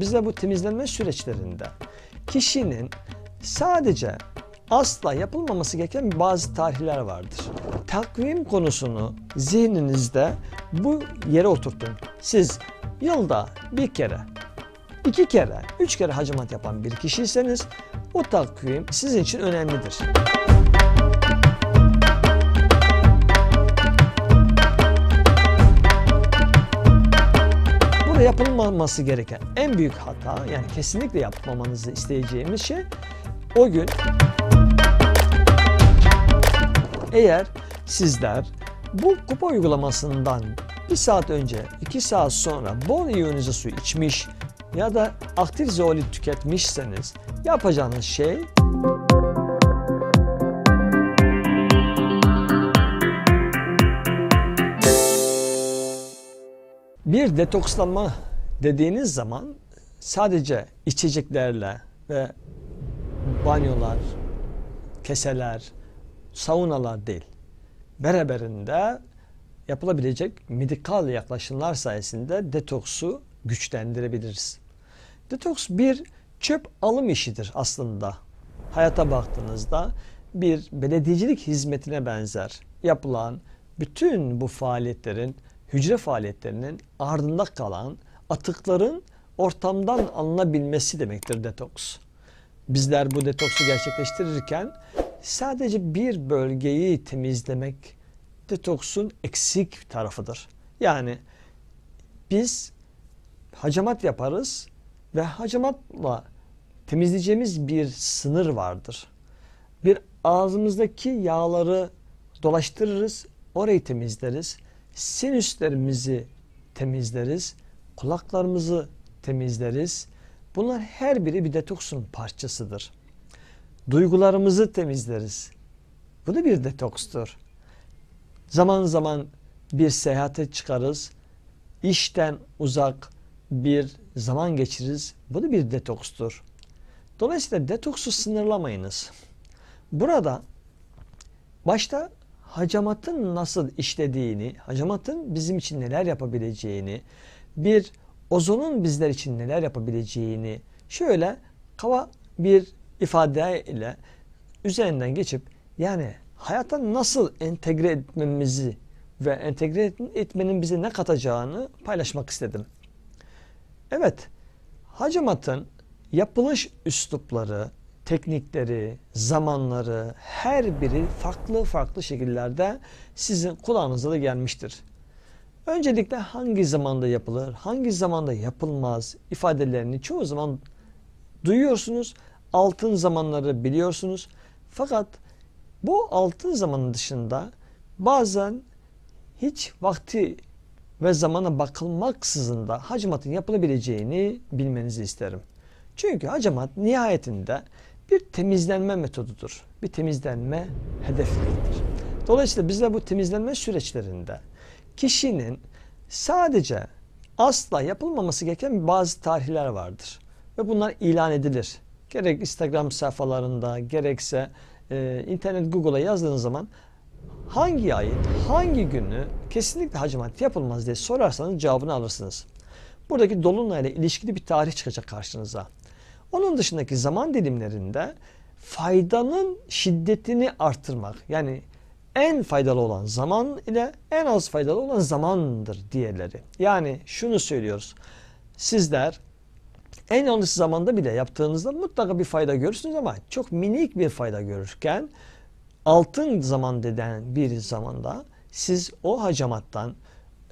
Bizde bu temizlenme süreçlerinde kişinin sadece asla yapılmaması gereken bazı tarihler vardır. Takvim konusunu zihninizde bu yere oturtun. Siz yılda bir kere, iki kere, üç kere hacamat yapan bir kişiyseniz o takvim sizin için önemlidir. yapılmaması gereken en büyük hata yani kesinlikle yapmamanızı isteyeceğimiz şey o gün eğer sizler bu kupa uygulamasından bir saat önce, iki saat sonra bol iyonize su içmiş ya da aktif zeolit tüketmişseniz yapacağınız şey bir detokslama dediğiniz zaman sadece içeceklerle ve banyolar, keseler, saunalar değil. Beraberinde yapılabilecek medikal yaklaşımlar sayesinde detoksu güçlendirebiliriz. Detoks bir çöp alım işidir aslında. Hayata baktığınızda bir belediyecilik hizmetine benzer yapılan bütün bu faaliyetlerin, hücre faaliyetlerinin ardında kalan atıkların ortamdan alınabilmesi demektir detoks. Bizler bu detoksu gerçekleştirirken sadece bir bölgeyi temizlemek detoksun eksik tarafıdır. Yani biz hacamat yaparız ve hacamatla temizleyeceğimiz bir sınır vardır. Bir ağzımızdaki yağları dolaştırırız, orayı temizleriz. Sinüslerimizi temizleriz kulaklarımızı temizleriz. Bunlar her biri bir detoksun parçasıdır. Duygularımızı temizleriz. Bu da bir detokstur. Zaman zaman bir seyahate çıkarız. İşten uzak bir zaman geçiririz. Bu da bir detokstur. Dolayısıyla detoksu sınırlamayınız. Burada başta hacamatın nasıl işlediğini, hacamatın bizim için neler yapabileceğini bir ozonun bizler için neler yapabileceğini şöyle kaba bir ifadeyle üzerinden geçip yani hayata nasıl entegre etmemizi ve entegre etmenin bize ne katacağını paylaşmak istedim. Evet, hacamatın yapılış üslupları, teknikleri, zamanları her biri farklı farklı şekillerde sizin kulağınıza da gelmiştir. Öncelikle hangi zamanda yapılır, hangi zamanda yapılmaz ifadelerini çoğu zaman duyuyorsunuz. Altın zamanları biliyorsunuz. Fakat bu altın zamanın dışında bazen hiç vakti ve zamana bakılmaksızın da hacamatın yapılabileceğini bilmenizi isterim. Çünkü hacamat nihayetinde bir temizlenme metodudur. Bir temizlenme hedefidir. Dolayısıyla bizler bu temizlenme süreçlerinde kişinin sadece asla yapılmaması gereken bazı tarihler vardır. Ve bunlar ilan edilir. Gerek Instagram sayfalarında gerekse e, internet Google'a yazdığınız zaman hangi ayın hangi günü kesinlikle hacimat yapılmaz diye sorarsanız cevabını alırsınız. Buradaki dolunayla ilişkili bir tarih çıkacak karşınıza. Onun dışındaki zaman dilimlerinde faydanın şiddetini artırmak yani en faydalı olan zaman ile en az faydalı olan zamandır diğerleri. Yani şunu söylüyoruz. Sizler en yanlış zamanda bile yaptığınızda mutlaka bir fayda görürsünüz ama çok minik bir fayda görürken altın zaman deden bir zamanda siz o hacamattan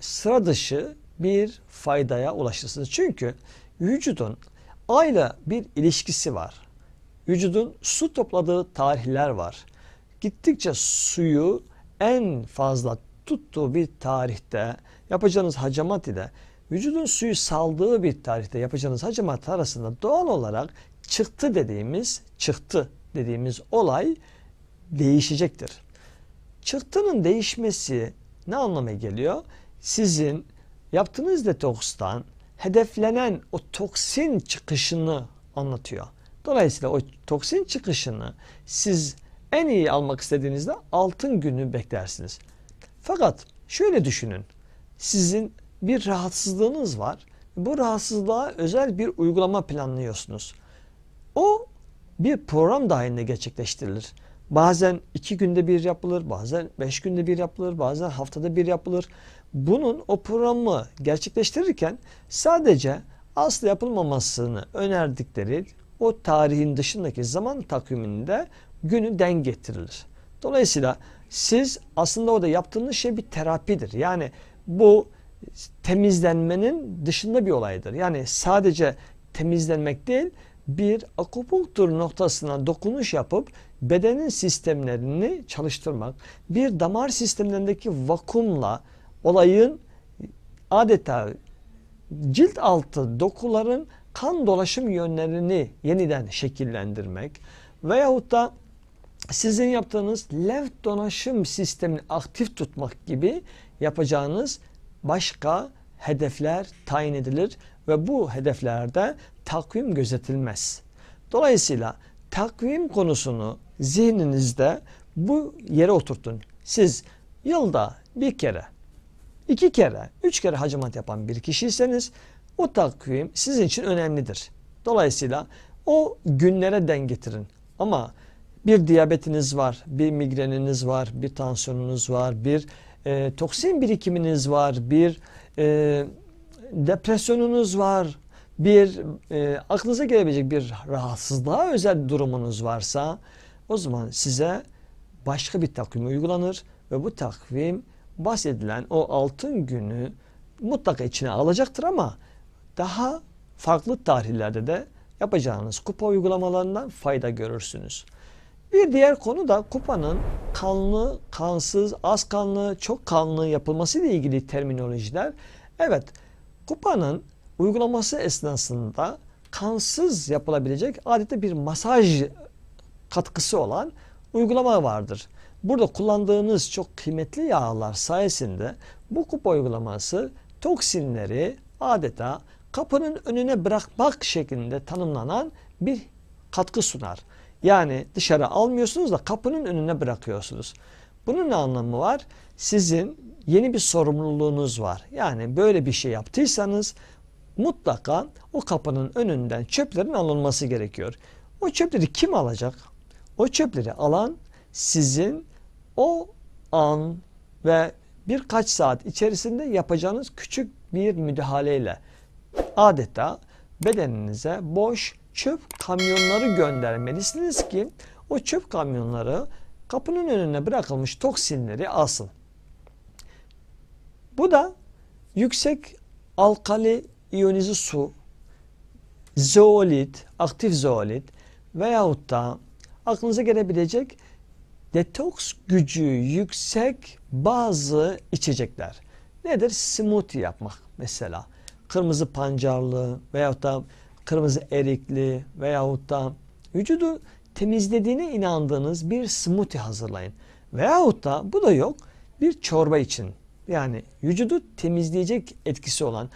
sıra dışı bir faydaya ulaşırsınız. Çünkü vücudun ayla bir ilişkisi var. Vücudun su topladığı tarihler var gittikçe suyu en fazla tuttuğu bir tarihte yapacağınız hacamat ile vücudun suyu saldığı bir tarihte yapacağınız hacamat arasında doğal olarak çıktı dediğimiz çıktı dediğimiz olay değişecektir. Çıktının değişmesi ne anlama geliyor? Sizin yaptığınız detokstan hedeflenen o toksin çıkışını anlatıyor. Dolayısıyla o toksin çıkışını siz en iyi almak istediğinizde altın günü beklersiniz. Fakat şöyle düşünün. Sizin bir rahatsızlığınız var. Bu rahatsızlığa özel bir uygulama planlıyorsunuz. O bir program dahilinde gerçekleştirilir. Bazen iki günde bir yapılır, bazen beş günde bir yapılır, bazen haftada bir yapılır. Bunun o programı gerçekleştirirken sadece asla yapılmamasını önerdikleri o tarihin dışındaki zaman takviminde günü denk getirilir. Dolayısıyla siz aslında orada yaptığınız şey bir terapidir. Yani bu temizlenmenin dışında bir olaydır. Yani sadece temizlenmek değil bir akupunktur noktasına dokunuş yapıp bedenin sistemlerini çalıştırmak, bir damar sistemlerindeki vakumla olayın adeta cilt altı dokuların kan dolaşım yönlerini yeniden şekillendirmek veyahut da sizin yaptığınız left dolaşım sistemini aktif tutmak gibi yapacağınız başka hedefler tayin edilir ve bu hedeflerde takvim gözetilmez. Dolayısıyla takvim konusunu zihninizde bu yere oturtun. Siz yılda bir kere, iki kere, üç kere hacimat yapan bir kişiyseniz o takvim sizin için önemlidir. Dolayısıyla o günlere den getirin. Ama bir diyabetiniz var, bir migreniniz var, bir tansiyonunuz var, bir e, toksin birikiminiz var, bir e, depresyonunuz var, bir e, aklınıza gelebilecek bir rahatsızlığa özel durumunuz varsa o zaman size başka bir takvim uygulanır ve bu takvim bahsedilen o altın günü mutlaka içine alacaktır ama daha farklı tarihlerde de yapacağınız kupa uygulamalarından fayda görürsünüz. Bir diğer konu da kupanın kanlı, kansız, az kanlı, çok kanlı yapılması ile ilgili terminolojiler. Evet, kupanın uygulaması esnasında kansız yapılabilecek adeta bir masaj katkısı olan uygulama vardır. Burada kullandığınız çok kıymetli yağlar sayesinde bu kupa uygulaması toksinleri adeta kapının önüne bırakmak şeklinde tanımlanan bir katkı sunar. Yani dışarı almıyorsunuz da kapının önüne bırakıyorsunuz. Bunun ne anlamı var? Sizin yeni bir sorumluluğunuz var. Yani böyle bir şey yaptıysanız mutlaka o kapının önünden çöplerin alınması gerekiyor. O çöpleri kim alacak? O çöpleri alan sizin o an ve birkaç saat içerisinde yapacağınız küçük bir müdahaleyle adeta bedeninize boş çöp kamyonları göndermelisiniz ki o çöp kamyonları kapının önüne bırakılmış toksinleri alsın. Bu da yüksek alkali iyonize su, zeolit, aktif zeolit veyahut da aklınıza gelebilecek detoks gücü yüksek bazı içecekler. Nedir? Smoothie yapmak mesela kırmızı pancarlı veyahut da kırmızı erikli veyahut da vücudu temizlediğine inandığınız bir smoothie hazırlayın. Veyahut da bu da yok bir çorba için yani vücudu temizleyecek etkisi olan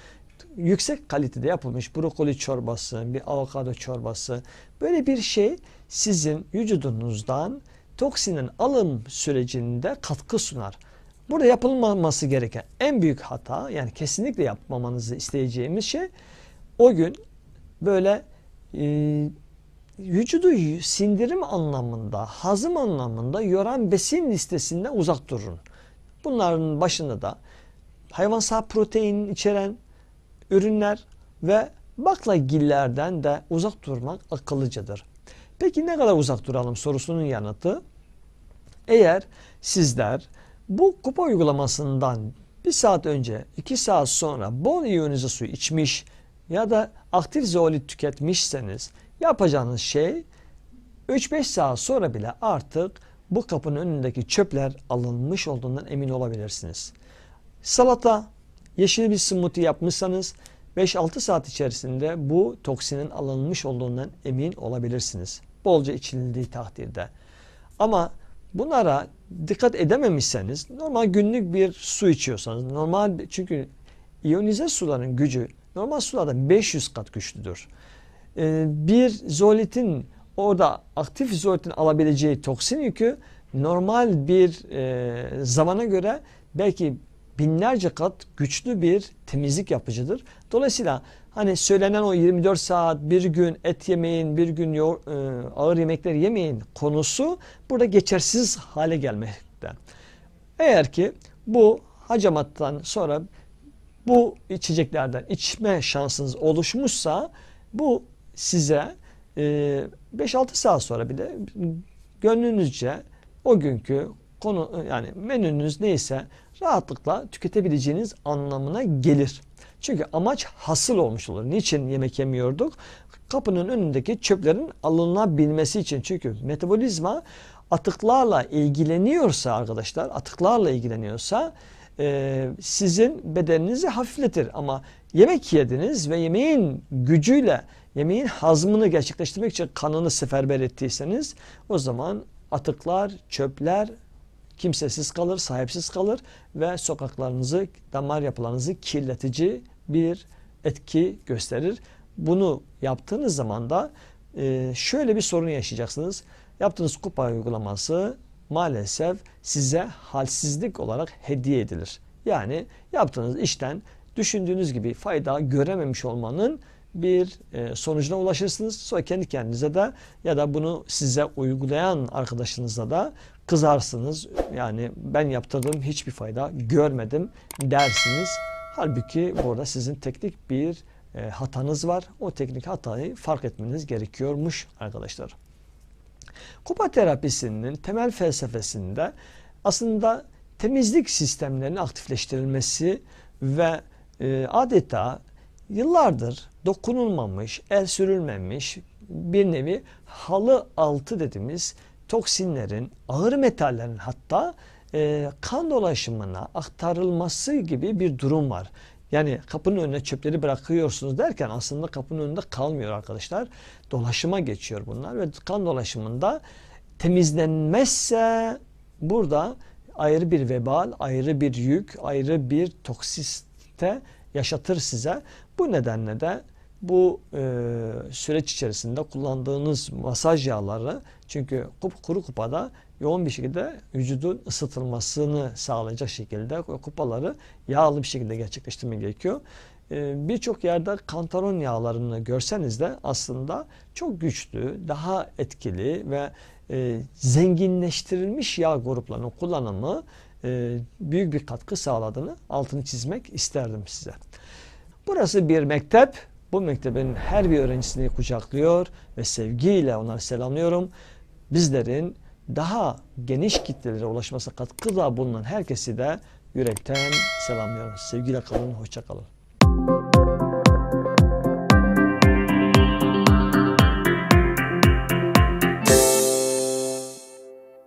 yüksek kalitede yapılmış brokoli çorbası, bir avokado çorbası böyle bir şey sizin vücudunuzdan toksinin alım sürecinde katkı sunar. Burada yapılmaması gereken en büyük hata yani kesinlikle yapmamanızı isteyeceğimiz şey o gün böyle e, vücudu sindirim anlamında, hazım anlamında yoran besin listesinden uzak durun. Bunların başında da hayvansal protein içeren ürünler ve baklagillerden de uzak durmak akıllıcadır. Peki ne kadar uzak duralım sorusunun yanıtı eğer sizler bu kupa uygulamasından bir saat önce, iki saat sonra bol iyonize suyu içmiş ya da aktif zeolit tüketmişseniz yapacağınız şey 3-5 saat sonra bile artık bu kapının önündeki çöpler alınmış olduğundan emin olabilirsiniz. Salata, yeşil bir smoothie yapmışsanız 5-6 saat içerisinde bu toksinin alınmış olduğundan emin olabilirsiniz. Bolca içildiği takdirde. Ama bunlara dikkat edememişseniz normal günlük bir su içiyorsanız normal çünkü iyonize suların gücü normal sulardan 500 kat güçlüdür. Ee, bir zolitin orada aktif zolitin alabileceği toksin yükü normal bir e, zamana göre belki binlerce kat güçlü bir temizlik yapıcıdır. Dolayısıyla hani söylenen o 24 saat bir gün et yemeyin bir gün yoğur, e, ağır yemekler yemeyin konusu burada geçersiz hale gelmekte. Eğer ki bu hacamattan sonra bu içeceklerden içme şansınız oluşmuşsa bu size 5-6 e, saat sonra bile gönlünüzce o günkü konu yani menünüz neyse rahatlıkla tüketebileceğiniz anlamına gelir. Çünkü amaç hasıl olmuş olur. Niçin yemek yemiyorduk? Kapının önündeki çöplerin alınabilmesi için. Çünkü metabolizma atıklarla ilgileniyorsa arkadaşlar, atıklarla ilgileniyorsa e, sizin bedeninizi hafifletir. Ama yemek yediniz ve yemeğin gücüyle yemeğin hazmını gerçekleştirmek için kanını seferber ettiyseniz o zaman atıklar, çöpler kimsesiz kalır, sahipsiz kalır ve sokaklarınızı, damar yapılarınızı kirletici bir etki gösterir. Bunu yaptığınız zaman da e, şöyle bir sorun yaşayacaksınız. Yaptığınız kupa uygulaması maalesef size halsizlik olarak hediye edilir. Yani yaptığınız işten düşündüğünüz gibi fayda görememiş olmanın bir e, sonucuna ulaşırsınız. Sonra kendi kendinize de ya da bunu size uygulayan arkadaşınıza da kızarsınız. Yani ben yaptırdığım hiçbir fayda görmedim dersiniz. Halbuki burada sizin teknik bir e, hatanız var. O teknik hatayı fark etmeniz gerekiyormuş arkadaşlar. Kupa terapisinin temel felsefesinde aslında temizlik sistemlerinin aktifleştirilmesi ve e, adeta yıllardır dokunulmamış, el sürülmemiş bir nevi halı altı dediğimiz toksinlerin, ağır metallerin hatta e, kan dolaşımına aktarılması gibi bir durum var. Yani kapının önüne çöpleri bırakıyorsunuz derken aslında kapının önünde kalmıyor arkadaşlar. Dolaşıma geçiyor bunlar ve kan dolaşımında temizlenmezse burada ayrı bir vebal, ayrı bir yük, ayrı bir toksiste yaşatır size. Bu nedenle de bu e, süreç içerisinde kullandığınız masaj yağları çünkü kuru kupada yoğun bir şekilde vücudun ısıtılmasını sağlayacak şekilde kupaları yağlı bir şekilde gerçekleştirmek gerekiyor. E, Birçok yerde kantaron yağlarını görseniz de aslında çok güçlü, daha etkili ve e, zenginleştirilmiş yağ gruplarının kullanımı e, büyük bir katkı sağladığını altını çizmek isterdim size. Burası bir mektep. Bu mektebin her bir öğrencisini kucaklıyor ve sevgiyle onları selamlıyorum. Bizlerin daha geniş kitlelere ulaşması katkıda bulunan herkesi de yürekten selamlıyorum. Sevgiyle kalın, hoşça kalın.